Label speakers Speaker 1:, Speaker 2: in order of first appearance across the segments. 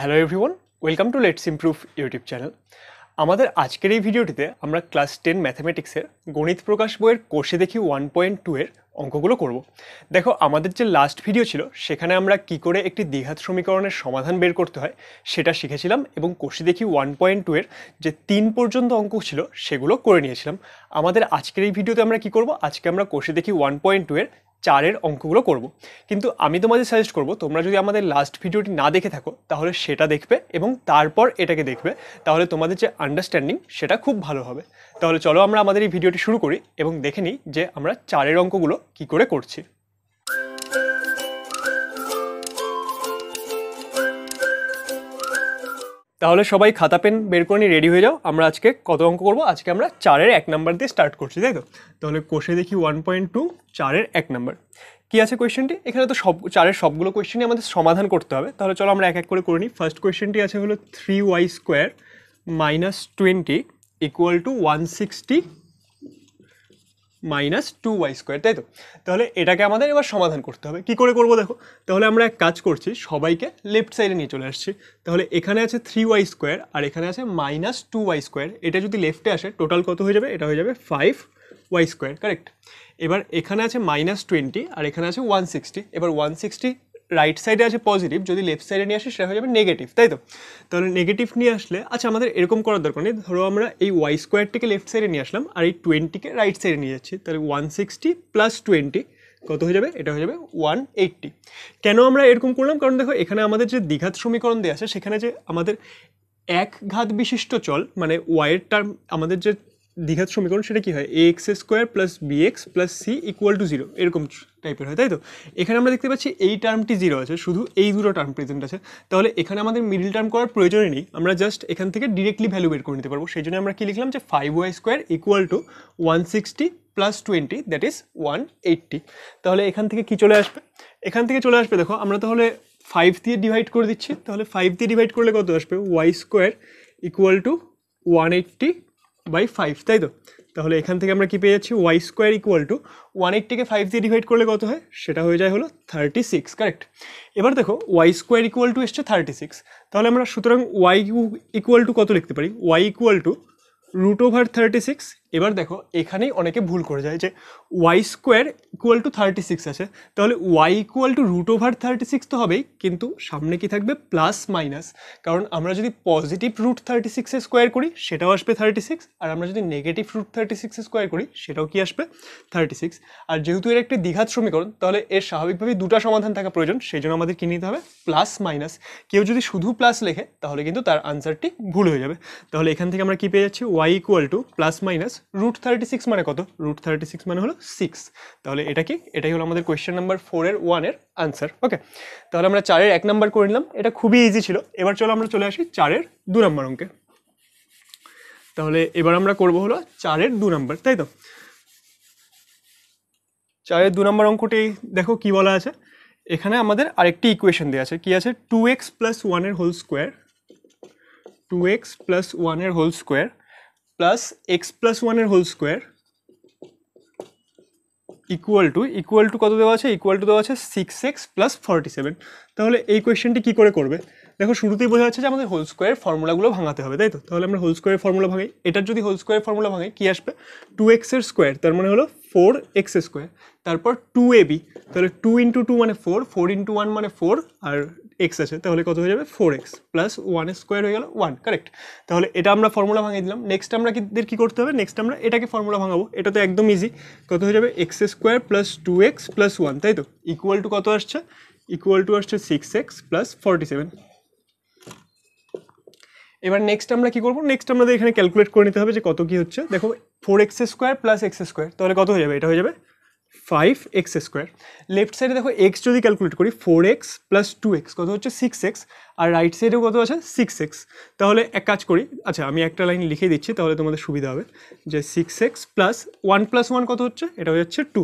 Speaker 1: Hello everyone welcome to let's improve YouTube channel আমাদের আজকের এই ভিডিওটিতে আমরা ক্লাস টেন ম্যাথামেটিক্সের গণিত প্রকাশ বইয়ের কোষে দেখি ওয়ান পয়েন্ট টু এর অঙ্কগুলো করব দেখো আমাদের যে লাস্ট ভিডিও ছিল সেখানে আমরা কি করে একটি দ্বিঘাত সমীকরণের সমাধান বের করতে হয় সেটা শিখেছিলাম এবং কোষে দেখি ওয়ান পয়েন্ট টু এর যে তিন পর্যন্ত অঙ্ক ছিল সেগুলো করে নিয়েছিলাম আমাদের আজকের এই ভিডিওতে আমরা কি করব আজকে আমরা কোষে দেখি ওয়ান পয়েন্ট টু এর চারের অঙ্কগুলো করব। কিন্তু আমি তোমাদের সাজেস্ট করব তোমরা যদি আমাদের লাস্ট ভিডিওটি না দেখে থাকো তাহলে সেটা দেখবে এবং তারপর এটাকে দেখবে তাহলে তোমাদের যে আন্ডারস্ট্যান্ডিং সেটা খুব ভালো হবে তাহলে চলো আমরা আমাদের এই ভিডিওটি শুরু করি এবং দেখে নিই যে আমরা চারের অঙ্কগুলো কি করে করছি তাহলে সবাই খাতা পেন বের করে নিয়ে রেডি হয়ে যাও আমরা আজকে কত অঙ্ক করবো আজকে আমরা চারের এক নাম্বার দিয়ে স্টার্ট করছি তাই তো তাহলে কোষে দেখি ওয়ান পয়েন্ট টু চারের এক নাম্বার কী আছে কোয়েশ্চেনটি এখানে তো সব চারের সবগুলো কোয়েশ্চেনই আমাদের সমাধান করতে হবে তাহলে চলো আমরা এক এক করে করে নিই ফার্স্ট কোয়েশ্চেনটি আছে হলো three Y square minus twenty equal to one sixty minus two Y square তাই তো তাহলে এটাকে আমাদের এবার সমাধান করতে হবে কি করে করব দেখো তাহলে আমরা এক কাজ করছি সবাইকে লেফট সাইডে নিয়ে চলে আসছি তাহলে এখানে আছে থ্রি ওয়াই স্কোয়ার আর এখানে আছে মাইনাস টু ওয়াই স্কোয়ার এটা যদি লেফটে আসে টোটাল কত হয়ে যাবে এটা হয়ে যাবে ফাইভ ওয়াই স্কোয়ার কারেক্ট এবার এখানে আছে মাইনাস টোয়েন্টি আর এখানে আছে ওয়ান সিক্সটি এবার ওয়ান সিক্সটি রাইট সাইডে আছে পজিটিভ যদি লেফট সাইডে নিয়ে আসে সেটা হয়ে যাবে নেগেটিভ তাই তো তাহলে নেগেটিভ নিয়ে আসলে আচ্ছা আমাদের এরকম করার দরকার নেই ধরো আমরা এই ওয়াই স্কোয়ারটিকে লেফট সাইডে নিয়ে আসলাম আর এই টোয়েন্টিকে রাইট সাইডে নিয়ে যাচ্ছি তাহলে ওয়ান সিক্সটি প্লাস টোয়েন্টি কত হয়ে যাবে এটা হয়ে যাবে ওয়ান এইটটি কেন আমরা এরকম করলাম কারণ দেখো এখানে আমাদের যে দীঘাত সমীকরণ দেওয়া আছে সেখানে যে আমাদের এক ঘাত বিশিষ্ট চল মানে ওয়াইয়ের টার্ম আমাদের যে দীঘাত সমীকরণ সেটা কী হয় A X square plus B X plus C equal to zero এরকম টাইপের হয় তাই তো এখানে আমরা দেখতে পাচ্ছি এই টার্মটি জিরো আছে শুধু এই দুটো টার্ম প্রেজেন্ট আছে তাহলে এখানে আমাদের মিডিল টার্ম করার প্রয়োজনই নেই আমরা জাস্ট এখান থেকে ডিরেক্টলি ভ্যালু বের করে নিতে পারবো সেই জন্য আমরা কী লিখলাম যে five Y square equal to one sixty plus twenty that is one eighty তাহলে এখান থেকে কি চলে আসবে এখান থেকে চলে আসবে দেখো আমরা তাহলে ফাইভ দিয়ে ডিভাইড করে দিচ্ছি তাহলে ফাইভ দিয়ে ডিভাইড করলে কত আসবে Y square equal to one eighty by five তাই তো তাহলে এখান থেকে আমরা কি পেয়ে যাচ্ছি Y square equal to one এইটটিকে ফাইভ দিয়ে ডিভাইড করলে কত হয় সেটা হয়ে যায় হলো থার্টি সিক্স কারেক্ট এবার দেখো ওয়াই স্কোয়ার ইকুয়াল টু এসছে থার্টি সিক্স তাহলে আমরা সুতরাং ওয়াই ইকুয়াল টু কত লিখতে পারি Y equal to root over thirty six এবার দেখো এখানেই অনেকে ভুল করে যায় যে Y square equal to thirty six আছে তাহলে Y equal to root over thirty six তো হবেই কিন্তু সামনে কি থাকবে প্লাস মাইনাস কারণ আমরা যদি পজিটিভ রুট থার্টি সিক্সে স্কোয়ার করি সেটাও আসবে থার্টি সিক্স আর আমরা যদি নেগেটিভ রুট থার্টি সিক্সে স্কোয়ার করি সেটাও কি আসবে থার্টি সিক্স আর যেহেতু এর একটি দ্বিঘাত সমীকরণ তাহলে এর স্বাভাবিকভাবেই দুটো সমাধান থাকা প্রয়োজন সেই জন্য আমাদের কি নিতে হবে প্লাস মাইনাস কেউ যদি শুধু প্লাস লেখে তাহলে কিন্তু তার আনসারটি ভুল হয়ে যাবে তাহলে এখান থেকে আমরা কি পেয়ে যাচ্ছি Y equal to plus minus root thirty six মানে কত রুট থার্টি সিক্স মানে হলো সিক্স তাহলে এটা কি এটাই হলো আমাদের কোয়েশ্চেন নাম্বার ফোরের ওয়ানের আনসার ওকে তাহলে আমরা চারের এক নাম্বার করে নিলাম এটা খুবই ইজি ছিল এবার চলো আমরা চলে আসি চারের দু নম্বর অঙ্কে তাহলে এবার আমরা করব হলো চারের দু নম্বর তাই তো চারের দু নম্বর অঙ্কটি দেখো কি বলা আছে এখানে আমাদের আরেকটি ইকুয়েশন দেওয়া আছে কি আছে টু এক্স প্লাস ওয়ানের whole square two x plus ওয়ানের whole square plus x plus ওয়ানের whole square equal to equal to কত দেওয়া আছে ইকুয়াল টু দেওয়া আছে six x plus forty seven তাহলে এই কোয়েশ্চেনটি কী করে করবে দেখো শুরুতেই বোঝা যাচ্ছে যে আমাদের হোল স্কোয়ারের ফর্মুলাগুলো ভাঙাতে হবে তাই তো তাহলে আমরা হোল স্কোয়ারের ফর্মুলা ভাঙাই এটার যদি হোল স্কোয়ারের ফর্মুলা ভাঙাই কী আসবে টু এক্সের স্কোয়ার তার মানে হলো ফোর এক্স স্কোয়ার তারপর টু এ বি তাহলে টু ইন্টু টু মানে ফোর ফোর ইন্টু ওয়ান মানে ফোর আর এক্স আছে তাহলে কত হয়ে যাবে four x plus one square হয়ে গেল ওয়ান কারেক্ট তাহলে এটা আমরা ফর্মুলা ভাঙিয়ে দিলাম নেক্সট আমরা কিদের কী করতে হবে নেক্সট আমরা এটাকে ফর্মুলা ভাঙাবো এটা তো একদম ইজি কত হয়ে যাবে x square plus two x plus one তাই তো ইকুয়াল টু কত আসছে ইকুয়াল টু আসছে six x plus forty seven এবার নেক্সট আমরা কী করবো নেক্সট আমাদের এখানে ক্যালকুলেট করে নিতে হবে যে কত কী হচ্ছে দেখো four x square plus x square তাহলে কত হয়ে যাবে এটা হয়ে যাবে ফাইভ এক্স স্কোয়ার লেফট সাইডে দেখো এক্স যদি ক্যালকুলেট করি four x plus two X কত হচ্ছে সিক্স এক্স আর রাইট সাইডেও কত আছে সিক্স এক্স তাহলে এক কাজ করি আচ্ছা আমি একটা লাইন লিখে দিচ্ছি তাহলে তোমাদের সুবিধা হবে যে six x plus one plus one কত হচ্ছে এটা হয়ে যাচ্ছে টু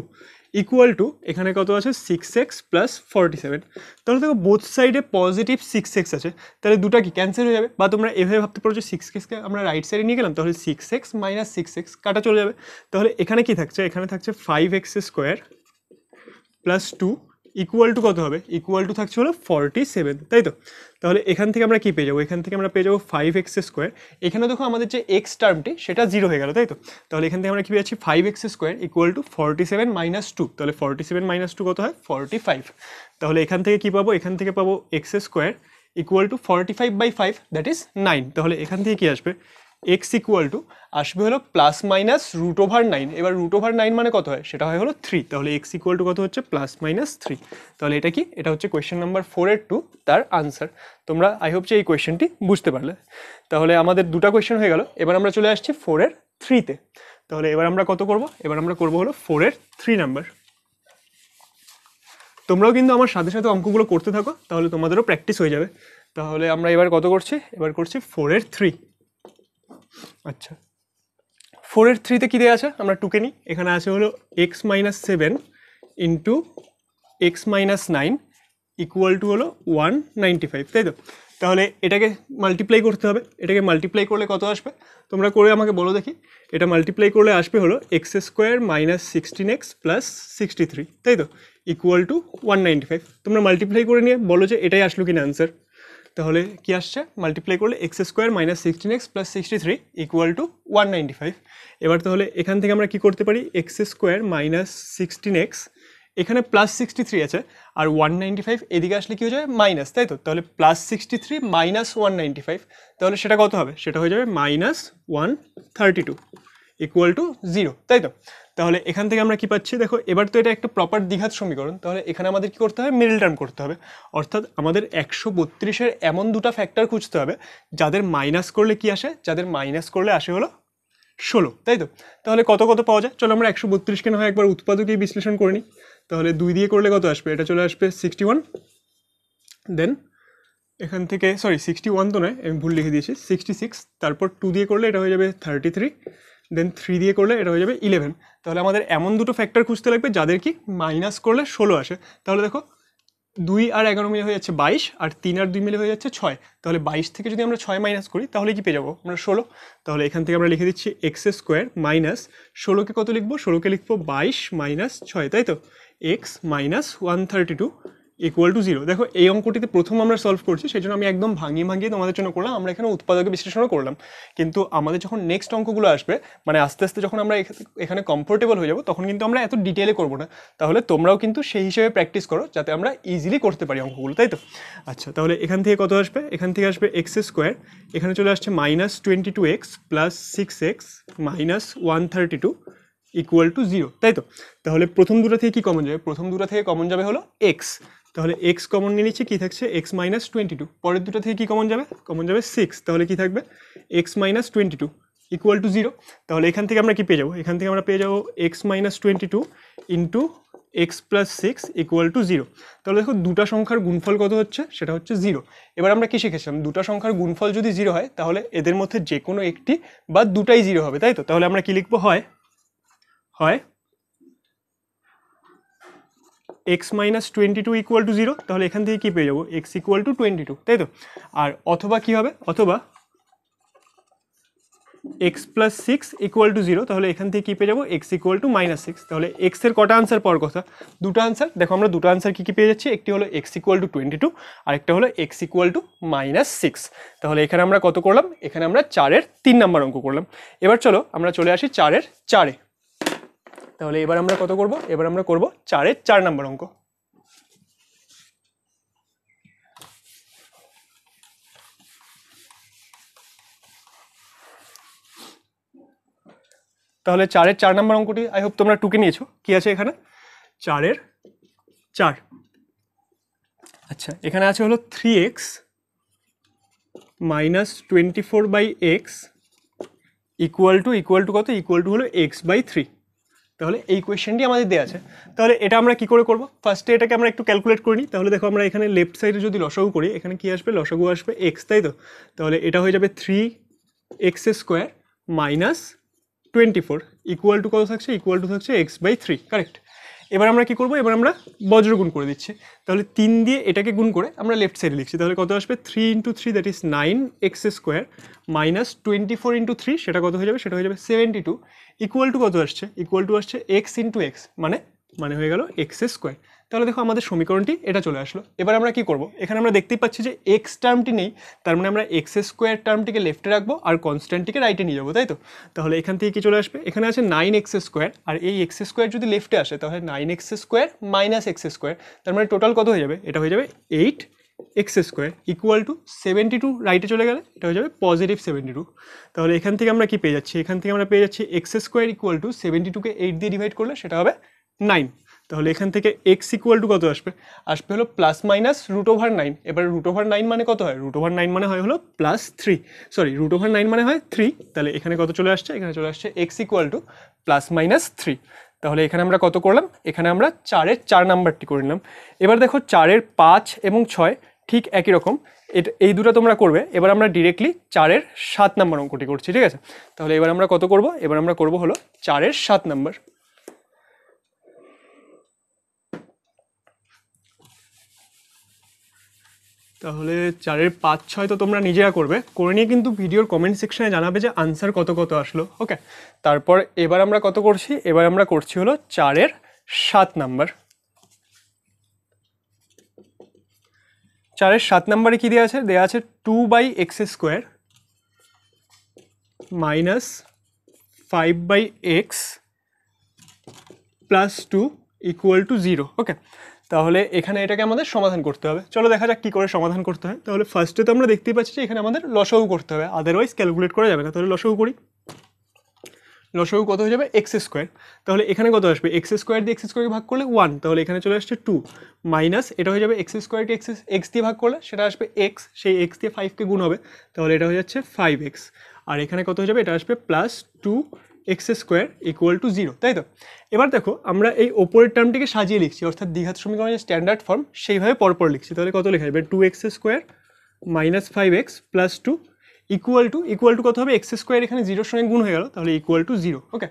Speaker 1: ইকুয়াল টু এখানে কত আছে six x plus forty seven তাহলে দেখো বোথ সাইডে পজিটিভ সিক্স এক্স আছে তাহলে দুটা কি ক্যান্সেল হয়ে যাবে বা তোমরা এভাবে ভাবতে পারো যে সিক্স এক্সকে আমরা রাইট সাইডে নিয়ে গেলাম তাহলে six x minus six X কাটা চলে যাবে তাহলে এখানে কি থাকছে এখানে থাকছে five x square plus two equal to কত হবে ইকুয়াল টু থাকছে হলো ফর্টি সেভেন তাই তো তাহলে এখান থেকে আমরা কী পেয়ে যাবো এখান থেকে আমরা পেয়ে যাবো ফাইভ এক্স স্কোয়ার এখানে দেখো আমাদের যে এক্স টার্মটি সেটা জিরো হয়ে গেল তাই তো তাহলে এখান থেকে আমরা কী পেয়েছি five x square equal to forty seven minus two তাহলে ফর্টি সেভেন মাইনাস টু কত হয় ফর্টি ফাইভ তাহলে এখান থেকে কী পাবো এখান থেকে পাবো X square equal to forty five by five that is nine তাহলে এখান থেকে কী আসবে এক্স ইকুয়াল টু আসবে হলো plus minus root over nine এবার রুট ওভার নাইন মানে কত হয় সেটা হয় হলো থ্রি তাহলে এক্স ইকুয়াল টু কত হচ্ছে প্লাস মাইনাস থ্রি তাহলে এটা কি এটা হচ্ছে কোয়েশ্চেন নাম্বার ফোরের টু তার আনসার তোমরা আই হোপ যে এই কোয়েশ্চেনটি বুঝতে পারলে তাহলে আমাদের দুটা কোয়েশ্চেন হয়ে গেল এবার আমরা চলে আসছি ফোরের থ্রিতে তাহলে এবার আমরা কত করব এবার আমরা করব হলো ফোরের থ্রি নাম্বার তোমরাও কিন্তু আমার সাথে সাথে অঙ্কগুলো করতে থাকো তাহলে তোমাদেরও প্র্যাকটিস হয়ে যাবে তাহলে আমরা এবার কত করছি এবার করছি ফোরের থ্রি আচ্ছা ফোরের থ্রিতে কী দেওয়া আছে আমরা টুকে নিই এখানে আছে হলো x minus seven into x minus nine equal to হলো ওয়ান নাইনটি ফাইভ তাই তো তাহলে এটাকে মাল্টিপ্লাই করতে হবে এটাকে মাল্টিপ্লাই করলে কত আসবে তোমরা করে আমাকে বলো দেখি এটা মাল্টিপ্লাই করলে আসবে হলো x square minus sixteen X plus sixty three তাই তো equal to one ninety five তোমরা মাল্টিপ্লাই করে নিয়ে বলো যে এটাই আসলো কিনা অ্যান্সার তাহলে কি আসছে মাল্টিপ্লাই করলে X square minus sixteen X plus sixty three equal to one ninety five এবার তাহলে এখান থেকে আমরা কি করতে পারি X square minus sixteen X এখানে প্লাস সিক্সটি থ্রি আছে আর ওয়ান নাইনটি ফাইভ এদিকে আসলে কী হয়ে যাবে মাইনাস তাই তো তাহলে plus sixty three minus one ninety five তাহলে সেটা কত হবে সেটা হয়ে যাবে minus one thirty two equal to zero তাই তো তাহলে এখান থেকে আমরা কি পাচ্ছি দেখো এবার তো এটা একটা প্রপার দ্বিঘাত সমীকরণ তাহলে এখানে আমাদের কি করতে হবে মিডল টার্ম করতে হবে অর্থাৎ আমাদের একশো বত্রিশের এমন দুটা ফ্যাক্টর খুঁজতে হবে যাদের মাইনাস করলে কি আসে যাদের মাইনাস করলে আসে হলো ষোলো তাই তো তাহলে কত কত পাওয়া যায় চলো আমরা একশো বত্রিশ কেন হয় একবার উৎপাদকেই বিশ্লেষণ করে নিই তাহলে দুই দিয়ে করলে কত আসবে এটা চলে আসবে সিক্সটি ওয়ান দেন এখান থেকে সরি সিক্সটি ওয়ান তো নয় আমি ভুল লিখে দিয়েছি সিক্সটি সিক্স তারপর টু দিয়ে করলে এটা হয়ে যাবে থার্টি থ্রি দেন থ্রি দিয়ে করলে এটা হয়ে যাবে ইলেভেন তাহলে আমাদের এমন দুটো ফ্যাক্টর খুঁজতে লাগবে যাদের কি মাইনাস করলে ষোলো আসে তাহলে দেখো দুই আর এগারো মিলে হয়ে যাচ্ছে বাইশ আর তিন আর দুই মিলে হয়ে যাচ্ছে ছয় তাহলে বাইশ থেকে যদি আমরা ছয় মাইনাস করি তাহলে কি পেয়ে যাবো আমরা ষোলো তাহলে এখান থেকে আমরা লিখে দিচ্ছি এক্স স্কোয়ার মাইনাস ষোলোকে কত লিখবো ষোলোকে লিখবো বাইশ মাইনাস ছয় তাই তো X minus one thirty two equal to zero দেখো এই অঙ্কটিতে প্রথম আমরা সলভ করছি সেই জন্য আমি একদম ভাঙিয়ে ভাঙিয়ে তোমাদের জন্য করলাম আমরা এখানে উৎপাদকে বিশ্লেষণও করলাম কিন্তু আমাদের যখন নেক্সট অঙ্কগুলো আসবে মানে আস্তে আস্তে যখন আমরা এখানে কমফোর্টেবল হয়ে যাবো তখন কিন্তু আমরা এত ডিটেলে করবো না তাহলে তোমরাও কিন্তু সেই হিসেবে প্র্যাকটিস করো যাতে আমরা ইজিলি করতে পারি অঙ্কগুলো তাই তো আচ্ছা তাহলে এখান থেকে কত আসবে এখান থেকে আসবে এক্স স্কোয়ার এখানে চলে আসছে minus twenty two x plus six x minus one thirty two equal to zero তাই তো তাহলে প্রথম দুটো থেকে কি কমন যাবে প্রথম দুটো থেকে কমন যাবে হলো এক্স তাহলে এক্স কমন নিয়ে নিচ্ছি কী থাকছে এক্স মাইনাস টোয়েন্টি টু পরের দুটো থেকে কী কমন যাবে কমন যাবে সিক্স তাহলে কী থাকবে X minus twenty two equal to zero তাহলে এখান থেকে আমরা কি পেয়ে যাবো এখান থেকে আমরা পেয়ে যাবো X minus twenty two into x plus six equal to zero তাহলে দেখো দুটা সংখ্যার গুণফল কত হচ্ছে সেটা হচ্ছে জিরো এবার আমরা কী শিখেছিলাম দুটা সংখ্যার গুণফল যদি জিরো হয় তাহলে এদের মধ্যে যে কোনো একটি বা দুটাই জিরো হবে তাই তো তাহলে আমরা কী লিখবো হয় হয় x minus twenty two equal to zero তাহলে এখান থেকে কী পেয়ে যাবো x equal to twenty two তাই তো আর অথবা কী হবে অথবা X plus six equal to zero তাহলে এখান থেকে কী পেয়ে যাবো x equal to minus six তাহলে এক্সের কটা আনসার পর কথা দুটো আনসার দেখো আমরা দুটো আনসার কী কী পেয়ে যাচ্ছি একটি হলো x equal to twenty two আরেকটা হলো x equal to minus six তাহলে এখানে আমরা কত করলাম এখানে আমরা চারের তিন নাম্বার অঙ্ক করলাম এবার চলো আমরা চলে আসি চারের চারে তাহলে এবার আমরা কত করব এবার আমরা করব চারের চার নম্বর অঙ্ক তাহলে চারের চার নম্বর অঙ্কটি আই হোপ তোমরা টুকে নিয়েছো কি আছে এখানে চারের চার আচ্ছা এখানে আছে হলো three x minus twenty four by X equal to equal to কত ইকুয়াল টু হলো এক্স বাই থ্রি তাহলে এই কোয়েশ্চেনটি আমাদের দেওয়া আছে তাহলে এটা আমরা কি করে করব ফার্স্টে এটাকে আমরা একটু ক্যালকুলেট করে নিই তাহলে দেখো আমরা এখানে লেফট সাইডে যদি লসাগু করি এখানে কি আসবে লসাগু আসবে এক্স তাই তো তাহলে এটা হয়ে যাবে three x square minus twenty four equal to কত থাকছে ইকুয়াল টু থাকছে এক্স বাই থ্রি কারেক্ট এবার আমরা কি করব এবার আমরা বজ্র গুণ করে দিচ্ছি তাহলে তিন দিয়ে এটাকে গুণ করে আমরা লেফট সাইডে লিখছি তাহলে কত আসবে three into three that is nine x square minus twenty four into three সেটা কত হয়ে যাবে সেটা হয়ে যাবে সেভেন্টি টু ইকুয়াল টু কত আসছে ইকুয়াল টু আসছে এক্স ইন্টু এক্স মানে মানে হয়ে গেল এক্স স্কোয়ার তাহলে দেখো আমাদের সমীকরণটি এটা চলে আসলো এবার আমরা কি করব এখানে আমরা দেখতেই পাচ্ছি যে এক্স টার্মটি নেই তার মানে আমরা এক্স স্কোয়ার টার্মটিকে লেফটে রাখবো আর কনস্ট্যান্টটিকে রাইটে নিয়ে যাবো তাই তো তাহলে এখান থেকে কি চলে আসবে এখানে আছে নাইন এক্স স্কোয়ার আর এই এক্স স্কোয়ার যদি লেফটে আসে তাহলে nine x square minus X square তার মানে টোটাল কত হয়ে যাবে এটা হয়ে যাবে eight x square equal to seventy two রাইটে চলে গেলে এটা হয়ে যাবে পজিটিভ সেভেন্টি টু তাহলে এখান থেকে আমরা কি পেয়ে যাচ্ছি এখান থেকে আমরা পেয়ে যাচ্ছি X square equal to seventy টুকে এইট দিয়ে ডিভাইড করলে সেটা হবে নাইন তাহলে এখান থেকে এক্স ইকুয়াল টু কত আসবে আসবে হলো plus minus root over nine এবার রুট ওভার নাইন মানে কত হয় রুট ওভার নাইন মানে হয় হলো plus three sorry root over nine মানে হয় থ্রি তাহলে এখানে কত চলে আসছে এখানে চলে আসছে X equal to plus minus three তাহলে এখানে আমরা কত করলাম এখানে আমরা চারের চার নাম্বারটি করে নিলাম এবার দেখো চারের পাঁচ এবং ছয় ঠিক একই রকম এটা এই দুটো তোমরা করবে এবার আমরা ডিরেক্টলি চারের সাত নাম্বার অঙ্কটি করছি ঠিক আছে তাহলে এবার আমরা কত করব এবার আমরা করব হলো চারের সাত নাম্বার তাহলে চারের পাঁচ ছয় তো তোমরা নিজেরা করবে করে নিয়ে কিন্তু ভিডিওর কমেন্ট সেকশানে জানাবে যে আনসার কত কত আসলো ওকে তারপর এবার আমরা কত করছি এবার আমরা করছি হলো চারের সাত নাম্বার চারের সাত নাম্বারে কী দেওয়া আছে দেওয়া আছে two by x square minus five by x plus two equal to zero okay তাহলে এখানে এটাকে আমাদের সমাধান করতে হবে চলো দেখা যাক কী করে সমাধান করতে হয় তাহলে ফার্স্টে তো আমরা দেখতেই পাচ্ছি যে এখানে আমাদের লসও করতে হবে আদারওয়াইজ ক্যালকুলেট করা যাবে না তাহলে লসও করি লসও কত হয়ে যাবে এক্স স্কোয়ার তাহলে এখানে কত আসবে এক্স স্কোয়ার দিয়ে এক্স স্কোয়ারকে ভাগ করলে ওয়ান তাহলে এখানে চলে আসছে টু মাইনাস এটা হয়ে যাবে এক্স স্কোয়ারকে এক্স এক্স দিয়ে ভাগ করলে সেটা আসবে এক্স সেই এক্স দিয়ে ফাইভকে গুণ হবে তাহলে এটা হয়ে যাচ্ছে ফাইভ এক্স আর এখানে কত হয়ে যাবে এটা আসবে plus two x square equal to zero তাই তো এবার দেখো আমরা এই ওপরের টার্মটিকে সাজিয়ে লিখছি অর্থাৎ দ্বিঘাত যে স্ট্যান্ডার্ড ফর্ম সেইভাবে পরপর লিখছি তাহলে কত লেখা যাবে two x square minus five X plus two equal to equal to কত হবে এক্স স্কোয়ার এখানে জিরোর সঙ্গে গুণ হয়ে গেল তাহলে ইকুয়াল টু জিরো ওকে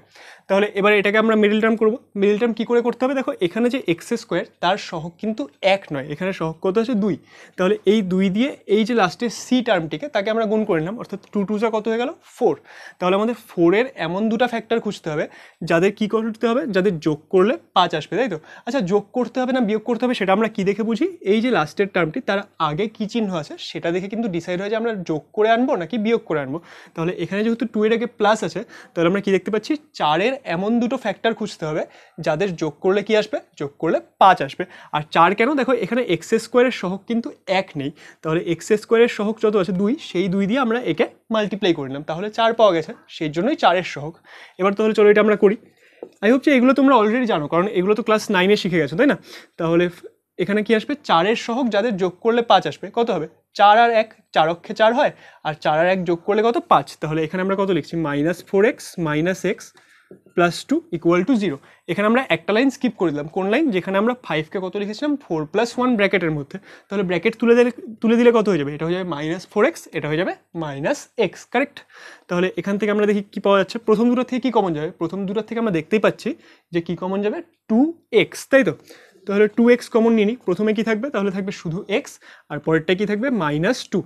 Speaker 1: তাহলে এবার এটাকে আমরা মিডিল টার্ম করবো মিডিল টার্ম কী করে করতে হবে দেখো এখানে যে এক্স স্কোয়ার তার সহক কিন্তু এক নয় এখানে সহক কত আছে দুই তাহলে এই দুই দিয়ে এই যে লাস্টের সি টার্মটিকে তাকে আমরা গুণ করে নিলাম অর্থাৎ টু টুজা কত হয়ে গেল ফোর তাহলে আমাদের ফোরের এমন দুটা ফ্যাক্টর খুঁজতে হবে যাদের কী করতে হবে যাদের যোগ করলে পাঁচ আসবে তাই তো আচ্ছা যোগ করতে হবে না বিয়োগ করতে হবে সেটা আমরা কী দেখে বুঝি এই যে লাস্টের টার্মটি তার আগে কী চিহ্ন আছে সেটা দেখে কিন্তু ডিসাইড হয় যে আমরা যোগ করে আনবো নাকি বিয়োগ করে আনবো তাহলে এখানে যেহেতু টু এর আগে প্লাস আছে তাহলে আমরা কী দেখতে পাচ্ছি চারের এমন দুটো ফ্যাক্টর খুঁজতে হবে যাদের যোগ করলে কি আসবে যোগ করলে পাঁচ আসবে আর চার কেন দেখো এখানে এক্স স্কোয়ারের সহক কিন্তু এক নেই তাহলে এক্স স্কোয়ারের সহক যত আছে দুই সেই দুই দিয়ে আমরা একে মাল্টিপ্লাই করে নিলাম তাহলে চার পাওয়া গেছে সেই জন্যই চারের সহক এবার তাহলে চলো এটা আমরা করি আই হোপ যে এগুলো তোমরা অলরেডি জানো কারণ এগুলো তো ক্লাস নাইনে শিখে গেছো তাই না তাহলে এখানে কি আসবে চারের সহক যাদের যোগ করলে পাঁচ আসবে কত হবে চার আর এক চার অক্ষে চার হয় আর চার আর এক যোগ করলে কত পাঁচ তাহলে এখানে আমরা কত লিখছি minus four x minus x plus two equal to zero এখানে আমরা একটা লাইন স্কিপ করে দিলাম কোন লাইন যেখানে আমরা ফাইভকে কত লিখেছিলাম ফোর প্লাস ওয়ান ব্র্যাকেটের মধ্যে তাহলে ব্র্যাকেট তুলে দিলে তুলে দিলে কত হয়ে যাবে এটা হয়ে যাবে মাইনাস ফোর এক্স এটা হয়ে যাবে মাইনাস এক্স কারেক্ট তাহলে এখান থেকে আমরা দেখি কী পাওয়া যাচ্ছে প্রথম দুটো থেকে কী কমন যাবে প্রথম দুটোর থেকে আমরা দেখতেই পাচ্ছি যে কী কমন যাবে টু এক্স তাই তো তাহলে টু এক্স কমন নিয়ে নিই প্রথমে কি থাকবে তাহলে থাকবে শুধু এক্স আর পরেরটা কি থাকবে মাইনাস টু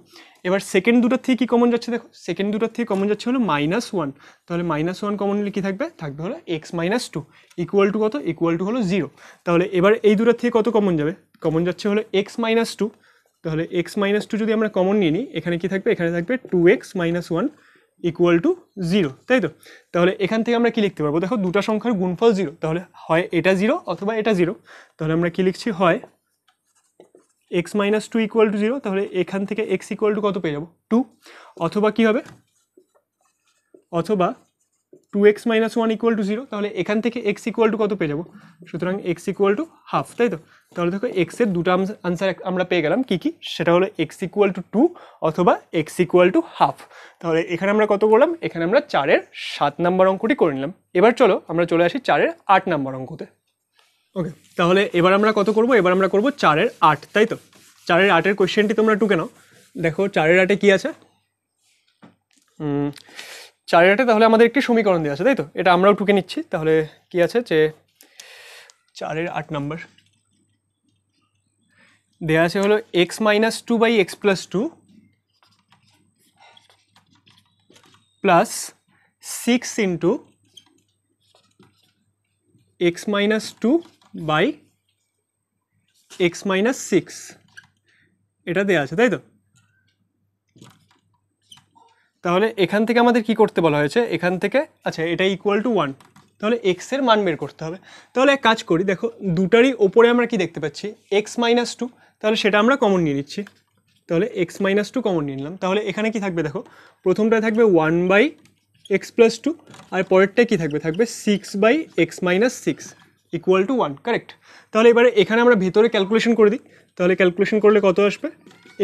Speaker 1: এবার সেকেন্ড দুটোর থেকে কি কমন যাচ্ছে দেখো সেকেন্ড দুটোর থেকে কমন যাচ্ছে হলো মাইনাস ওয়ান তাহলে মাইনাস ওয়ান কমন নিলে কী থাকবে থাকবে হলো x minus two equal to কত ইকুয়াল টু হলো জিরো তাহলে এবার এই দুটোর থেকে কত কমন যাবে কমন যাচ্ছে হলো এক্স মাইনাস টু তাহলে এক্স মাইনাস টু যদি আমরা কমন নিয়ে নিই এখানে কি থাকবে এখানে থাকবে two x minus one equal to zero তাই তো তাহলে এখান থেকে আমরা কি লিখতে পারবো দেখো দুটা সংখ্যার গুণফল জিরো তাহলে হয় এটা জিরো অথবা এটা জিরো তাহলে আমরা কি লিখছি হয় x minus two equal to zero তাহলে এখান থেকে এক্স ইকুয়াল টু কত পেয়ে যাবো টু অথবা কি হবে অথবা two x minus one equal to zero তাহলে এখান থেকে এক্স ইকুয়াল টু কত পেয়ে যাবো সুতরাং এক্স ইকুয়াল টু হাফ তাই তো তাহলে দেখো এক্সের দুটো আনসার আমরা পেয়ে গেলাম কী কী সেটা হলো এক্স ইকুয়াল টু টু অথবা এক্স ইকুয়াল টু হাফ তাহলে এখানে আমরা কত করলাম এখানে আমরা চারের সাত নাম্বার অঙ্কটি করে নিলাম এবার চলো আমরা চলে আসি চারের আট নাম্বার অঙ্কতে ওকে তাহলে এবার আমরা কত করব এবার আমরা করব চারের আট তাই তো চারের আটের কোয়েশ্চেনটি তোমরা টুকে নাও দেখো চারের আটে কি আছে চারিটাতে তাহলে আমাদের একটি সমীকরণ দেওয়া আছে তাই তো এটা আমরাও টুকে নিচ্ছি তাহলে কি আছে যে চারের আট নাম্বার দেওয়া আছে হলো x minus two by x plus two plus six into x minus two by x minus six এটা দেওয়া আছে তাই তো তাহলে এখান থেকে আমাদের কি করতে বলা হয়েছে এখান থেকে আচ্ছা এটা ইকুয়াল টু ওয়ান তাহলে এক্সের মান বের করতে হবে তাহলে এক কাজ করি দেখো দুটারই ওপরে আমরা কি দেখতে পাচ্ছি এক্স মাইনাস টু তাহলে সেটা আমরা কমন নিয়ে নিচ্ছি তাহলে এক্স মাইনাস টু কমন নিয়ে নিলাম তাহলে এখানে কি থাকবে দেখো প্রথমটায় থাকবে one by x plus two আর পরেরটায় কী থাকবে থাকবে six by x minus six equal to one correct তাহলে এবারে এখানে আমরা ভেতরে ক্যালকুলেশন করে দিই তাহলে ক্যালকুলেশন করলে কত আসবে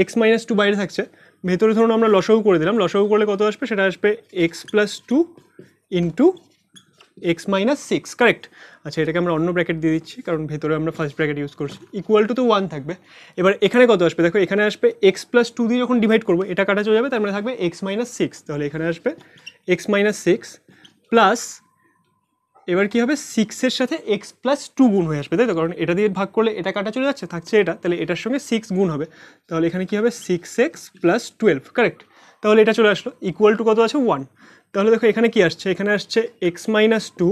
Speaker 1: এক্স মাইনাস টু বাইরে থাকছে ভেতরে ধরুন আমরা লসাউ করে দিলাম লসাউ করলে কত আসবে সেটা আসবে x plus two into x minus six correct আচ্ছা এটাকে আমরা অন্য ব্র্যাকেট দিয়ে দিচ্ছি কারণ ভেতরে আমরা ফার্স্ট ব্র্যাকেট ইউজ করছি ইকুয়াল টু তো ওয়ান থাকবে এবার এখানে কত আসবে দেখো এখানে আসবে এক্স প্লাস টু দিয়ে যখন ডিভাইড করবো এটা কাটা চলে যাবে তার মানে থাকবে এক্স মাইনাস সিক্স তাহলে এখানে আসবে এক্স মাইনাস সিক্স প্লাস এবার কি হবে সিক্সের সাথে এক্স প্লাস টু গুণ হয়ে আসবে তাই তো কারণ এটা দিয়ে ভাগ করলে এটা কাটা চলে যাচ্ছে থাকছে এটা তাহলে এটার সঙ্গে সিক্স গুণ হবে তাহলে এখানে কি হবে six x plus twelve correct তাহলে এটা চলে আসলো ইকুয়াল টু কত আছে ওয়ান তাহলে দেখো এখানে কি আসছে এখানে আসছে এক্স মাইনাস টু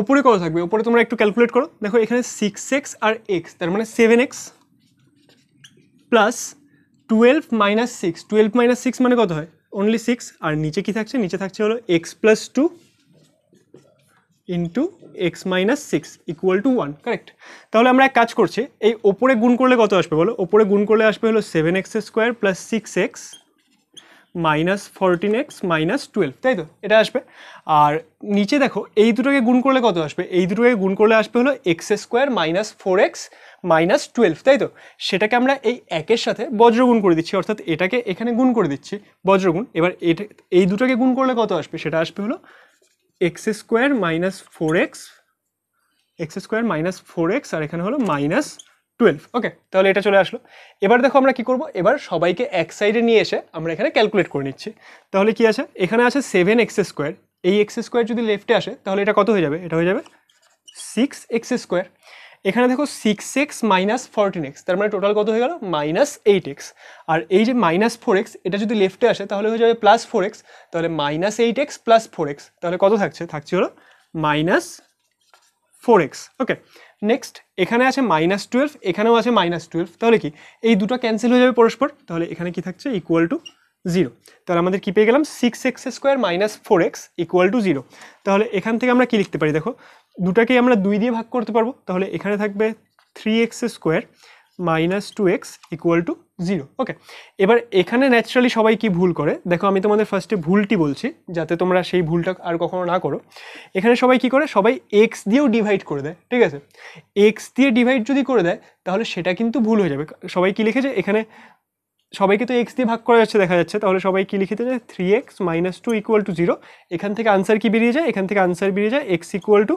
Speaker 1: ওপরে কত থাকবে ওপরে তোমরা একটু ক্যালকুলেট করো দেখো এখানে সিক্স এক্স আর এক্স তার মানে seven x plus twelve minus six twelve minus six মানে কত হয় অনলি সিক্স আর নিচে কি থাকছে নিচে থাকছে হলো x plus two into x minus six equal to one correct তাহলে আমরা এক কাজ করছি এই ওপরে গুণ করলে কত আসবে বলো ওপরে গুণ করলে আসবে হলো seven x square plus six x minus fourteen x minus twelve তাই তো এটা আসবে আর নিচে দেখো এই দুটোকে গুণ করলে কত আসবে এই দুটোকে গুণ করলে আসবে হলো x square minus four x minus twelve তাই তো সেটাকে আমরা এই একের সাথে বজ্রগুণ করে দিচ্ছি অর্থাৎ এটাকে এখানে গুণ করে দিচ্ছি বজ্রগুণ এবার এটা এই দুটোকে গুণ করলে কত আসবে সেটা আসবে হলো x square minus four x x square minus four x আর এখানে হলো মাইনাস টুয়েলভ ওকে তাহলে এটা চলে আসলো এবার দেখো আমরা কি করব এবার সবাইকে এক সাইডে নিয়ে এসে আমরা এখানে ক্যালকুলেট করে নিচ্ছি তাহলে কি আছে এখানে আছে সেভেন এক্স স্কোয়ার এই এক্স স্কোয়ার যদি লেফটে আসে তাহলে এটা কত হয়ে যাবে এটা হয়ে যাবে সিক্স এক্স স্কোয়ার এখানে দেখো six x minus fourteen x তার মানে টোটাল কত হয়ে গেল মাইনাস এইট এক্স আর এই যে মাইনাস ফোর এক্স এটা যদি লেফটে আসে তাহলে হয়ে যাবে প্লাস ফোর এক্স তাহলে minus eight x plus four x তাহলে কত থাকছে থাকছে হলো minus four x okay next এখানে আছে মাইনাস টুয়েলভ এখানেও আছে মাইনাস টুয়েলভ তাহলে কি এই দুটো ক্যান্সেল হয়ে যাবে পরস্পর তাহলে এখানে কি থাকছে ইকুয়াল টু জিরো তাহলে আমাদের কী পেয়ে গেলাম six x square minus four x equal to zero তাহলে এখান থেকে আমরা কী লিখতে পারি দেখো দুটাকেই আমরা দুই দিয়ে ভাগ করতে পারবো তাহলে এখানে থাকবে three x square minus two x equal to zero okay এবার এখানে ন্যাচারালি সবাই কি ভুল করে দেখো আমি তোমাদের ফার্স্টে ভুলটি বলছি যাতে তোমরা সেই ভুলটা আর কখনো না করো এখানে সবাই কি করে সবাই এক্স দিয়েও ডিভাইড করে দেয় ঠিক আছে এক্স দিয়ে ডিভাইড যদি করে দেয় তাহলে সেটা কিন্তু ভুল হয়ে যাবে সবাই কি লিখেছে এখানে সবাইকে তো এক্স দিয়ে ভাগ করা যাচ্ছে দেখা যাচ্ছে তাহলে সবাই কি লিখিতে যায় three x minus two equal to zero এখান থেকে আনসার কি বেরিয়ে যায় এখান থেকে আনসার বেরিয়ে যায় x equal to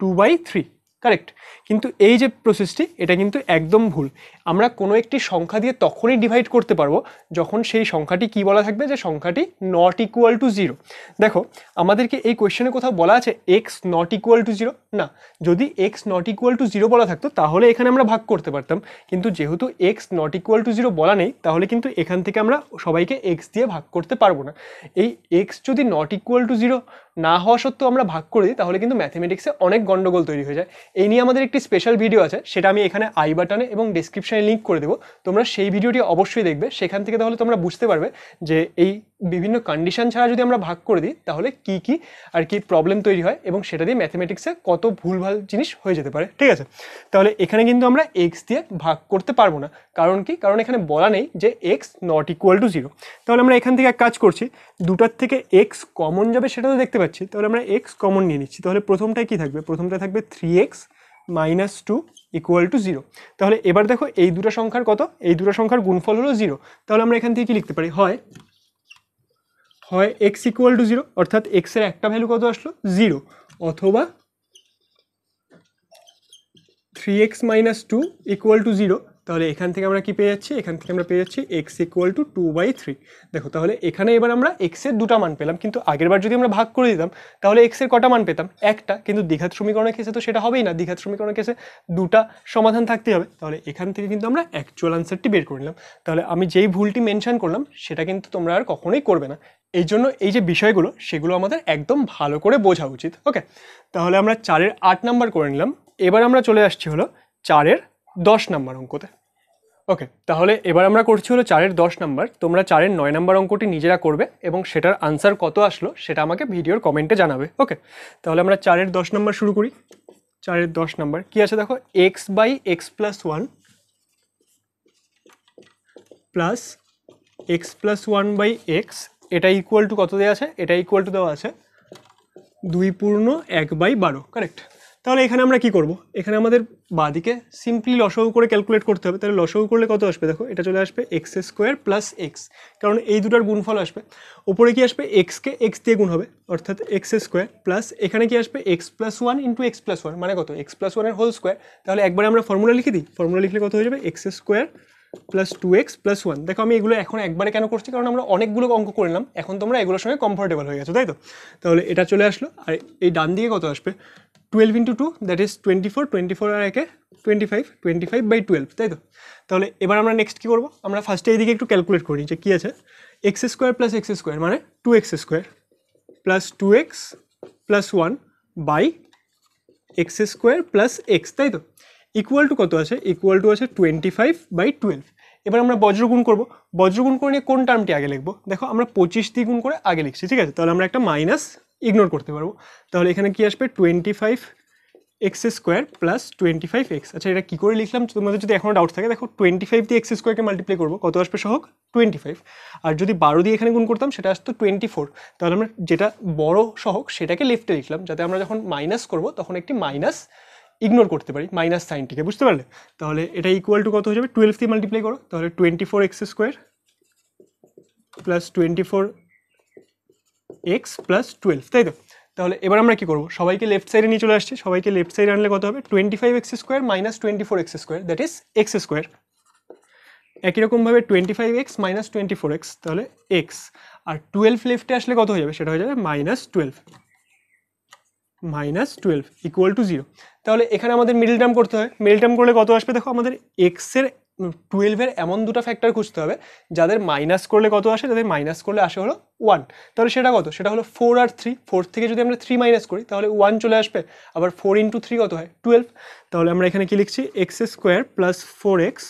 Speaker 1: 2 by 3. Correct কিন্তু এই যে প্রসেসটি এটা কিন্তু একদম ভুল আমরা কোনো একটি সংখ্যা দিয়ে তখনই ডিভাইড করতে পারবো যখন সেই সংখ্যাটি কি বলা থাকবে যে সংখ্যাটি নট ইকুয়াল টু জিরো দেখো আমাদেরকে এই কোয়েশ্চেনে কোথাও বলা আছে x not equal to zero না যদি x not equal to zero বলা থাকতো তাহলে এখানে আমরা ভাগ করতে পারতাম কিন্তু যেহেতু x not equal to zero বলা নেই তাহলে কিন্তু এখান থেকে আমরা সবাইকে এক্স দিয়ে ভাগ করতে পারবো না এই এক্স যদি নট ইকুয়াল টু জিরো না হওয়া সত্ত্বেও আমরা ভাগ করে দিই তাহলে কিন্তু ম্যাথমেটিক্সে অনেক গণ্ডগোল তৈরি হয়ে যায় এই নিয়ে আমাদের একটি স্পেশাল ভিডিও আছে সেটা আমি এখানে আই বাটনে এবং ডিসক্রিপশানে লিঙ্ক করে দেবো তোমরা সেই ভিডিওটি অবশ্যই দেখবে সেখান থেকে তাহলে তোমরা বুঝতে পারবে যে এই বিভিন্ন কন্ডিশন ছাড়া যদি আমরা ভাগ করে দিই তাহলে কি কি আর কি প্রবলেম তৈরি হয় এবং সেটা দিয়ে ম্যাথমেটিক্সে কত ভুলভাল জিনিস হয়ে যেতে পারে ঠিক আছে তাহলে এখানে কিন্তু আমরা এক্স দিয়ে ভাগ করতে পারবো না কারণ কি কারণ এখানে বলা নেই যে x not equal to zero তাহলে আমরা এখান থেকে এক কাজ করছি দুটার থেকে এক্স কমন যাবে সেটা তো দেখতে পাচ্ছি তাহলে আমরা এক্স কমন নিয়ে নিচ্ছি তাহলে প্রথমটায় কী থাকবে প্রথমটা থাকবে three x minus two equal to zero তাহলে এবার দেখো এই দুটো সংখ্যার কত এই দুটো সংখ্যার গুণফল হলো জিরো তাহলে আমরা এখান থেকে কি লিখতে পারি হয় হয় এক্স ইকুয়াল টু জিরো অর্থাৎ এক্সের একটা ভ্যালু কত আসলো জিরো অথবা three x minus two equal to zero তাহলে এখান থেকে আমরা কি পেয়ে যাচ্ছি এখান থেকে আমরা পেয়ে যাচ্ছি x equal to two by three দেখো তাহলে এখানে এবার আমরা এক্সের দুটা মান পেলাম কিন্তু আগেরবার যদি আমরা ভাগ করে দিতাম তাহলে এক্সের কটা মান পেতাম একটা কিন্তু দীঘাত সমীকরণের ক্ষেত্রে তো সেটা হবেই না দীঘাত সমীকরণের ক্ষেত্রে দুটা সমাধান থাকতে হবে তাহলে এখান থেকে কিন্তু আমরা অ্যাকচুয়াল আনসারটি বের করে নিলাম তাহলে আমি যেই ভুলটি মেনশান করলাম সেটা কিন্তু তোমরা আর কখনোই করবে না এই জন্য এই যে বিষয়গুলো সেগুলো আমাদের একদম ভালো করে বোঝা উচিত ওকে তাহলে আমরা চারের আট নাম্বার করে নিলাম এবার আমরা চলে আসছি হলো চারের দশ নাম্বার অঙ্কতে ওকে তাহলে এবার আমরা করছি হলো চারের দশ নাম্বার তোমরা চারের নয় নাম্বার অঙ্কটি নিজেরা করবে এবং সেটার আনসার কত আসলো সেটা আমাকে ভিডিওর কমেন্টে জানাবে ওকে তাহলে আমরা চারের দশ নাম্বার শুরু করি চারের দশ নাম্বার কি আছে দেখো x by x plus one plus x plus one by x এটা ইকুয়াল টু কত দেওয়া আছে এটা ইকুয়াল টু দেওয়া আছে দুই পূর্ণ এক বাই বারো কারেক্ট তাহলে এখানে আমরা কি করব এখানে আমাদের বাদিকে সিম্পলি লসগু করে ক্যালকুলেট করতে হবে তাহলে লসগু করলে কত আসবে দেখো এটা চলে আসবে এক্স স্কোয়ার প্লাস এক্স কারণ এই দুটার গুণফল আসবে ওপরে কি আসবে এক্সকে এক্স দিয়ে গুণ হবে অর্থাৎ এক্স স্কোয়ার প্লাস এখানে কি আসবে x plus one into x plus one মানে কত এক্স প্লাস ওয়ানের হোল স্কোয়ার তাহলে একবারে আমরা ফর্মুলা লিখে দিই ফর্মুলা লিখলে কত হয়ে যাবে x square plus two x plus one দেখো আমি এগুলো এখন একবারে কেন করছি কারণ আমরা অনেকগুলো অঙ্ক করলাম এখন তোমরা এগুলোর সঙ্গে কমফোর্টেবল হয়ে গেছো তাই তো তাহলে এটা চলে আসলো আর এই ডান দিকে কত আসবে twelve into two that is twenty four twenty four আর একে twenty five twenty five by twelve তাই তো তাহলে এবার আমরা নেক্সট কী করবো আমরা ফার্স্টে এইদিকে একটু ক্যালকুলেট করি যে কী আছে x square plus x square মানে two x square plus two x plus one by x square plus x তাই তো ইকুয়াল টু কত আছে ইকুয়াল টু আছে টোয়েন্টি ফাইভ বাই টুয়েলভ এবার আমরা বজ্রগুণ করব বজ্রগুণ করে নিয়ে কোন টার্মটি আগে লিখবো দেখো আমরা পঁচিশ দিয়ে গুণ করে আগে লিখছি ঠিক আছে তাহলে আমরা একটা মাইনাস ইগনোর করতে পারবো তাহলে এখানে কি আসবে twenty five x square plus twenty five x আচ্ছা এটা কী করে লিখলাম তোমাদের যদি এখনও ডাউট থাকে দেখো টোয়েন্টি ফাইভ দিয়ে এক্স স্কোয়ারকে মাল্টিপ্লাই করবো কত আসবে সহক টোয়েন্টি ফাইভ আর যদি বারো দিয়ে এখানে গুণ করতাম সেটা আসতো টোয়েন্টি ফোর তাহলে আমরা যেটা বড় সহক সেটাকে লেফটে লিখলাম যাতে আমরা যখন মাইনাস করবো তখন একটি মাইনাস ইগনোর করতে পারি মাইনাস সাইনটিকে বুঝতে পারলে তাহলে এটা ইকুয়াল টু কত হয়ে যাবে টুয়েলভ দিয়ে মাল্টিপ্লাই করো তাহলে twenty four x square plus twenty four x plus twelve তাই তো তাহলে এবার আমরা কী করবো সবাইকে লেফট সাইডে নিয়ে চলে আসছি সবাইকে লেফট সাইডে আনলে কত হবে twenty five x square minus twenty four x square that is x square একই রকমভাবে twenty five x minus twenty four x তাহলে এক্স আর টুয়েলভ লেফটে আসলে কত হয়ে যাবে সেটা হয়ে যাবে minus twelve minus twelve equal to zero তাহলে এখানে আমাদের মিডল টার্ম করতে হয় মিডল টার্ম করলে কত আসবে দেখো আমাদের এক্সের টুয়েলভের এমন দুটো ফ্যাক্টর খুঁজতে হবে যাদের মাইনাস করলে কত আসে যাদের মাইনাস করলে আসে হলো ওয়ান তাহলে সেটা কত সেটা হলো ফোর আর থ্রি ফোর থেকে যদি আমরা থ্রি মাইনাস করি তাহলে ওয়ান চলে আসবে আবার ফোর ইন্টু থ্রি কত হয় টুয়েলভ তাহলে আমরা এখানে কি লিখছি x square plus four x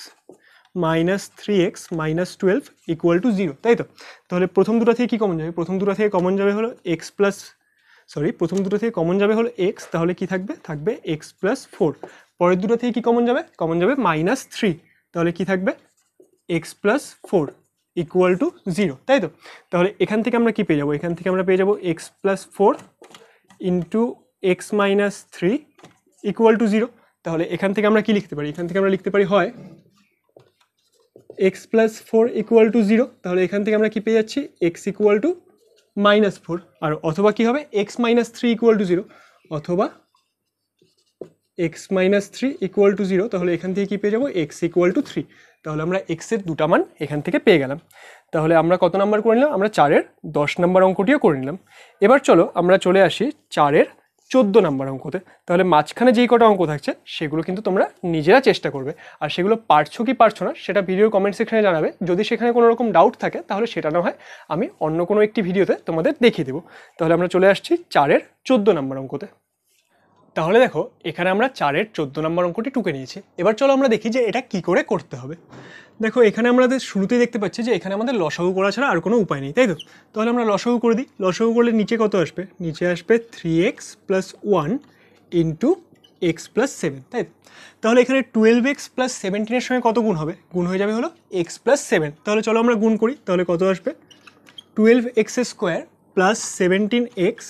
Speaker 1: minus three x minus twelve equal to zero তাই তো তাহলে প্রথম দুটো থেকে কী কমন যাবে প্রথম দুটো থেকে কমন যাবে হলো এক্স প্লাস সরি প্রথম দুটো থেকে কমন যাবে হলো এক্স তাহলে কি থাকবে থাকবে এক্স প্লাস ফোর পরের দুটো থেকে কি কমন যাবে কমন যাবে মাইনাস থ্রি তাহলে কি থাকবে x plus four equal to zero তাই তো তাহলে এখান থেকে আমরা কি পেয়ে যাবো এখান থেকে আমরা পেয়ে যাবো x plus four into x minus three equal to zero তাহলে এখান থেকে আমরা কি লিখতে পারি এখান থেকে আমরা লিখতে পারি হয় x plus four equal to zero তাহলে এখান থেকে আমরা কি পেয়ে যাচ্ছি x equal to minus four আর অথবা কি হবে x minus three equal to zero অথবা x minus three equal to zero তাহলে এখান থেকে কী পেয়ে যাবো এক্স ইকুয়াল টু থ্রি তাহলে আমরা এক্সের দুটা মান এখান থেকে পেয়ে গেলাম তাহলে আমরা কত নাম্বার করে নিলাম আমরা চারের দশ নাম্বার অঙ্কটিও করে নিলাম এবার চলো আমরা চলে আসি চারের চোদ্দ নাম্বার অঙ্কতে তাহলে মাঝখানে যেই কটা অঙ্ক থাকছে সেগুলো কিন্তু তোমরা নিজেরা চেষ্টা করবে আর সেগুলো পারছো কি পারছো না সেটা ভিডিও কমেন্ট সেকশানে জানাবে যদি সেখানে কোনো রকম ডাউট থাকে তাহলে সেটা না হয় আমি অন্য কোনো একটি ভিডিওতে তোমাদের দেখিয়ে দেবো তাহলে আমরা চলে আসছি চারের চোদ্দ নাম্বার অঙ্কতে তাহলে দেখো এখানে আমরা চারের চোদ্দ নম্বর অঙ্কটি টুকে নিয়েছি এবার চলো আমরা দেখি যে এটা কি করে করতে হবে দেখো এখানে আমাদের শুরুতেই দেখতে পাচ্ছি যে এখানে আমাদের লসাগু করা ছাড়া আর কোনো উপায় নেই তাই তো তাহলে আমরা লসাগু করে দিই লসাগু করলে নিচে কত আসবে নিচে আসবে three x plus one into x plus seven তাই তাহলে এখানে টুয়েলভ এক্স প্লাস সেভেন্টিনের সঙ্গে কত গুণ হবে গুণ হয়ে যাবে হলো এক্স প্লাস সেভেন তাহলে চলো আমরা গুণ করি তাহলে কত আসবে twelve x square plus seventeen x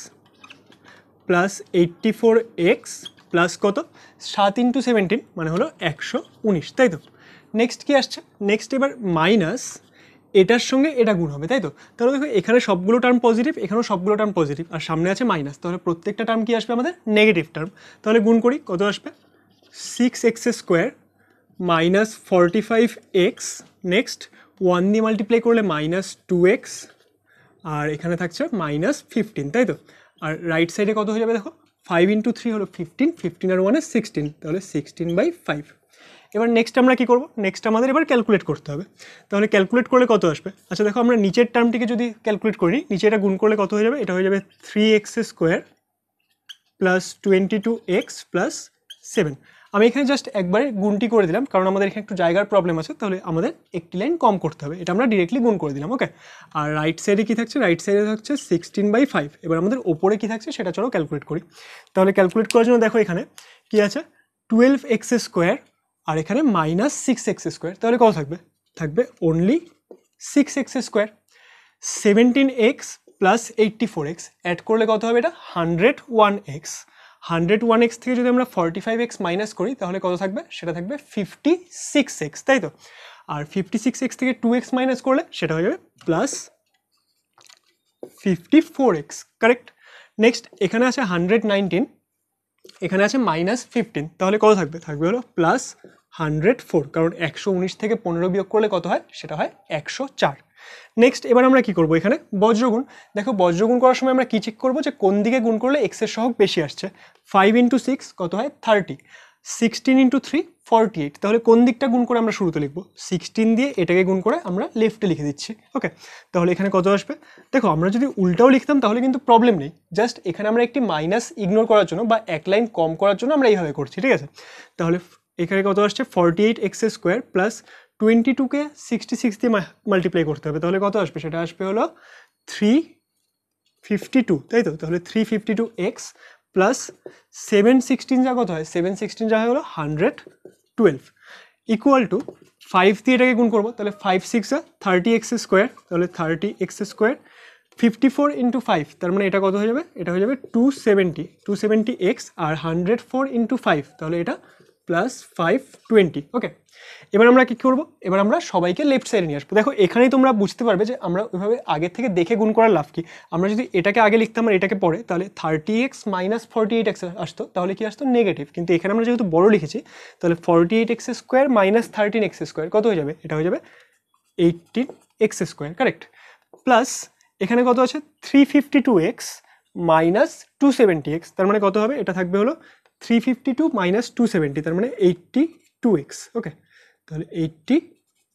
Speaker 1: plus eighty four x plus কত সাত ইন্টু সেভেন্টিন মানে হলো একশো উনিশ তাই তো নেক্সট কী আসছে নেক্সট এবার মাইনাস এটার সঙ্গে এটা গুণ হবে তাই তো তাহলে দেখো এখানে সবগুলো টার্ম পজিটিভ এখানেও সবগুলো টার্ম পজিটিভ আর সামনে আছে মাইনাস তাহলে প্রত্যেকটা টার্ম কী আসবে আমাদের নেগেটিভ টার্ম তাহলে গুণ করি কত আসবে six x square minus forty five x next one দিয়ে মাল্টিপ্লাই করলে মাইনাস টু এক্স আর এখানে থাকছে মাইনাস ফিফটিন তাই তো আর রাইট সাইডে কত হয়ে যাবে দেখো ফাইভ ইন্টু থ্রি হলো ফিফটিন ফিফটিন আর ওয়ানে সিক্সটিন তাহলে সিক্সটিন বাই ফাইভ এবার নেক্সট আমরা কি করব নেক্সট আমাদের এবার ক্যালকুলেট করতে হবে তাহলে ক্যালকুলেট করলে কত আসবে আচ্ছা দেখো আমরা নিচের টার্মটিকে যদি ক্যালকুলেট করি নিচে এটা গুণ করলে কত হয়ে যাবে এটা হয়ে যাবে three x square plus twenty two x plus seven আমি এখানে জাস্ট একবারে গুণটি করে দিলাম কারণ আমাদের এখানে একটু জায়গার প্রবলেম আছে তাহলে আমাদের একটি লাইন কম করতে হবে এটা আমরা ডিরেক্টলি গুণ করে দিলাম ওকে আর রাইট সাইডে কী থাকছে রাইট সাইডে থাকছে সিক্সটিন বাই ফাইভ এবার আমাদের ওপরে কী থাকছে সেটা চলো ক্যালকুলেট করি তাহলে ক্যালকুলেট করার জন্য দেখো এখানে কী আছে টুয়েলভ এক্স স্কোয়ার আর এখানে মাইনাস সিক্স এক্স স্কোয়ার তাহলে কত থাকবে থাকবে only six x square seventeen x plus eighty four x add করলে কত হবে এটা hundred one x hundred one x থেকে যদি আমরা ফর্টি ফাইভ এক্স মাইনাস করি তাহলে কত থাকবে সেটা থাকবে ফিফটি সিক্স এক্স তাই তো আর ফিফটি সিক্স এক্স থেকে টু এক্স মাইনাস করলে সেটা হয়ে যাবে plus fifty four x correct next এখানে আছে হান্ড্রেড নাইনটিন এখানে আছে মাইনাস ফিফটিন তাহলে কত থাকবে থাকবে হলো প্লাস হান্ড্রেড ফোর কারণ একশো উনিশ থেকে পনেরো বিয়োগ করলে কত হয় সেটা হয় একশো চার নেক্সট এবার আমরা কি করব এখানে বজ্রগুণ দেখো বজ্রগুণ করার সময় আমরা কী চেক করবো যে কোন দিকে গুণ করলে এক্সের সহক বেশি আসছে ফাইভ ইন্টু সিক্স কত হয় thirty sixteen into three forty eight তাহলে কোন দিকটা গুণ করে আমরা শুরুতে লিখবো সিক্সটিন দিয়ে এটাকে গুণ করে আমরা লেফটে লিখে দিচ্ছি ওকে তাহলে এখানে কত আসবে দেখো আমরা যদি উল্টাও লিখতাম তাহলে কিন্তু প্রবলেম নেই জাস্ট এখানে আমরা একটি মাইনাস ইগনোর করার জন্য বা এক লাইন কম করার জন্য আমরা এইভাবে করছি ঠিক আছে তাহলে এখানে কত আসছে forty eight x square plus twenty টুকে সিক্সটি সিক্স দিয়ে মাল্টিপ্লাই করতে হবে তাহলে কত আসবে সেটা আসবে হলো থ্রি ফিফটি টু তাই তো তাহলে three fifty two x plus seven sixteen যা কত হয় সেভেন সিক্সটিন যা হলো hundred twelve equal to five দিয়ে এটাকে গুণ করবো তাহলে five six thirty x square তাহলে thirty x square fifty four into five তার মানে এটা কত হয়ে যাবে এটা হয়ে যাবে two seventy two seventy x আর হান্ড্রেড ফোর ইন্টু ফাইভ তাহলে এটা প্লাস ফাইভ টোয়েন্টি ওকে এবার আমরা কী করব এবার আমরা সবাইকে লেফট সাইডে নিয়ে আসবো দেখো এখানেই তোমরা বুঝতে পারবে যে আমরা ওইভাবে আগের থেকে দেখে গুণ করার লাভ কি আমরা যদি এটাকে আগে লিখতাম আর এটাকে পরে তাহলে thirty x minus forty eight x আসতো তাহলে কি আসতো নেগেটিভ কিন্তু এখানে আমরা যেহেতু বড় লিখেছি তাহলে forty eight x square minus thirteen x square কত হয়ে যাবে এটা হয়ে যাবে eighteen x square correct plus এখানে কত আছে three fifty two x minus two seventy x তার মানে কত হবে এটা থাকবে হলো three fifty two minus two seventy তার মানে এইটটি টু এক্স ওকে তাহলে এইটটি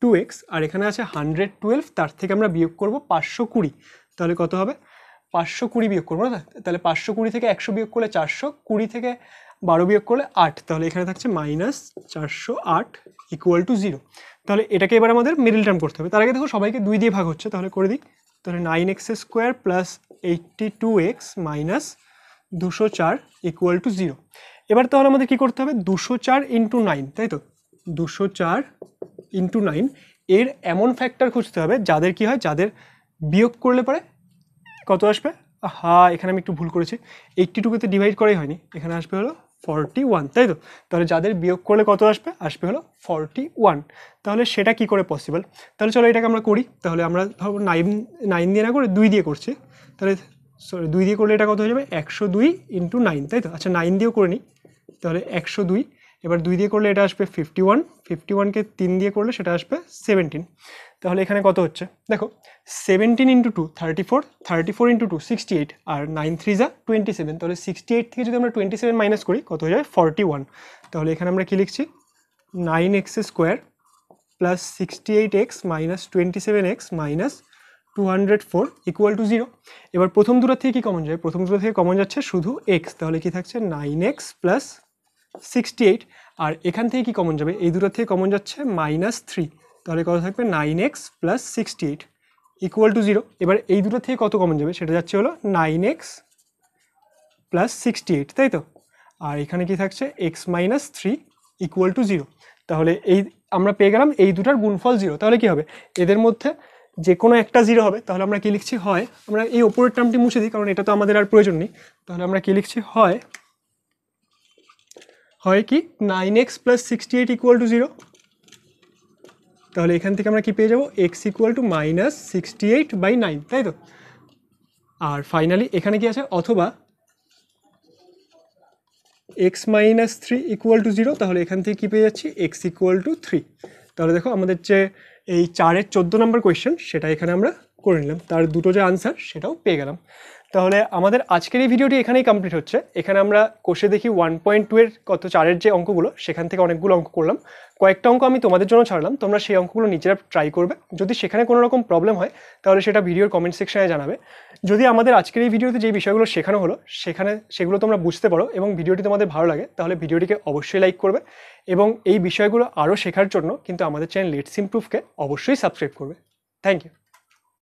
Speaker 1: টু এক্স আর এখানে আছে হান্ড্রেড টুয়েলভ তার থেকে আমরা বিয়োগ করবো পাঁচশো কুড়ি তাহলে কত হবে পাঁচশো কুড়ি বিয়োগ করবো না তাহলে পাঁচশো কুড়ি থেকে একশো বিয়োগ করলে চারশো কুড়ি থেকে বারো বিয়োগ করলে আট তাহলে এখানে থাকছে মাইনাস চারশো আট ইকুয়াল টু জিরো তাহলে এটাকে এবার আমাদের মিডিল টার্ম করতে হবে তার আগে দেখো সবাইকে দুই দিয়ে ভাগ হচ্ছে তাহলে করে দিই তাহলে nine x square plus eighty two x minus দুশো চার ইকুয়াল টু জিরো এবার তাহলে আমাদের কি করতে হবে দুশো চার ইন্টু নাইন তাই তো দুশো চার ইন্টু নাইন এর এমন ফ্যাক্টর খুঁজতে হবে যাদের কি হয় যাদের বিয়োগ করলে পরে কত আসবে হ্যাঁ এখানে আমি একটু ভুল করেছি এইটটি তো ডিভাইড করাই হয়নি এখানে আসবে হলো ফর্টি ওয়ান তাই তো তাহলে যাদের বিয়োগ করলে কত আসবে আসবে হলো ফর্টি ওয়ান তাহলে সেটা কি করে পসিবল তাহলে চলো এটাকে আমরা করি তাহলে আমরা ধরো নাইন নাইন দিয়ে না করে দুই দিয়ে করছি তাহলে সরি দুই দিয়ে করলে এটা কত হয়ে যাবে একশো দুই ইন্টু নাইন তাই তো আচ্ছা নাইন দিয়েও করে নিই তাহলে একশো দুই এবার দুই দিয়ে করলে এটা আসবে ফিফটি ওয়ান ফিফটি ওয়ানকে তিন দিয়ে করলে সেটা আসবে সেভেন্টিন তাহলে এখানে কত হচ্ছে দেখো seventeen into two thirty four thirty four into two sixty eight আর নাইন থ্রি যা টোয়েন্টি সেভেন তাহলে সিক্সটি এইট থেকে যদি আমরা টোয়েন্টি সেভেন মাইনাস করি কত হয়ে যাবে ফর্টি ওয়ান তাহলে এখানে আমরা কী লিখছি nine x square plus sixty eight x minus twenty seven x minus two hundred four equal to zero এবার প্রথম দূরের থেকে কী কমন যায় প্রথম দূরের থেকে কমন যাচ্ছে শুধু এক্স তাহলে কী থাকছে nine x plus sixty eight আর এখান থেকে কি কমন যাবে এই দুটো থেকে কমন যাচ্ছে মাইনাস থ্রি তাহলে কত থাকবে nine x plus sixty eight equal to zero এবার এই দুটো থেকে কত কমন যাবে সেটা যাচ্ছে হলো nine x plus sixty eight তাই তো আর এখানে কি থাকছে x minus three equal to zero তাহলে এই আমরা পেয়ে গেলাম এই দুটার গুণফল জিরো তাহলে কি হবে এদের মধ্যে যে কোনো একটা জিরো হবে তাহলে আমরা কি লিখছি হয় আমরা এই ওপরের টার্মটি মুছে দিই কারণ এটা তো আমাদের আর প্রয়োজন নেই তাহলে আমরা কি লিখছি হয় হয় কি nine x plus sixty eight equal to zero তাহলে এখান থেকে আমরা কি পেয়ে যাবো x equal to minus sixty eight by nine তাই তো আর ফাইনালি এখানে কি আছে অথবা x minus three equal to zero তাহলে এখান থেকে কী পেয়ে যাচ্ছি এক্স ইকুয়াল টু থ্রি তাহলে দেখো আমাদের যে এই চারের চোদ্দো নম্বর কোয়েশ্চেন সেটা এখানে আমরা করে নিলাম তার দুটো যে আনসার সেটাও পেয়ে গেলাম তাহলে আমাদের আজকের এই ভিডিওটি এখানেই কমপ্লিট হচ্ছে এখানে আমরা কোষে দেখি ওয়ান পয়েন্ট টু এর কত চারের যে অঙ্কগুলো সেখান থেকে অনেকগুলো অঙ্ক করলাম কয়েকটা অঙ্ক আমি তোমাদের জন্য ছাড়লাম তোমরা সেই অঙ্কগুলো নিজেরা ট্রাই করবে যদি সেখানে কোনো রকম প্রবলেম হয় তাহলে সেটা ভিডিওর কমেন্ট সেকশানে জানাবে যদি আমাদের আজকের এই ভিডিওতে যে বিষয়গুলো শেখানো হলো সেখানে সেগুলো তোমরা বুঝতে পারো এবং ভিডিওটি তোমাদের ভালো লাগে তাহলে ভিডিওটিকে অবশ্যই লাইক করবে এবং এই বিষয়গুলো আরও শেখার জন্য কিন্তু আমাদের চ্যানেল লেটস ইমপ্রুভকে অবশ্যই সাবস্ক্রাইব করবে থ্যাংক ইউ